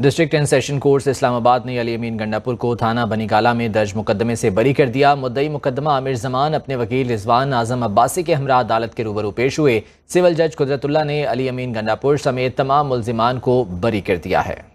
district and session court से इस्लामाबाद ने अली अमीन गंडापुर को थाना बनीकाला में दर्ज मुकदमे से बरी कर दिया मुद्दई मुकदमा आमिर जमान अपने वकील रिजवान आजम अब्बासी के हमरा अदालत के रूबरू पेश हुए सिविल जज कुदरतुल्ला ने अली अमीन गंडापुर समेत तमाम मुलजिमान को बरी कर दिया है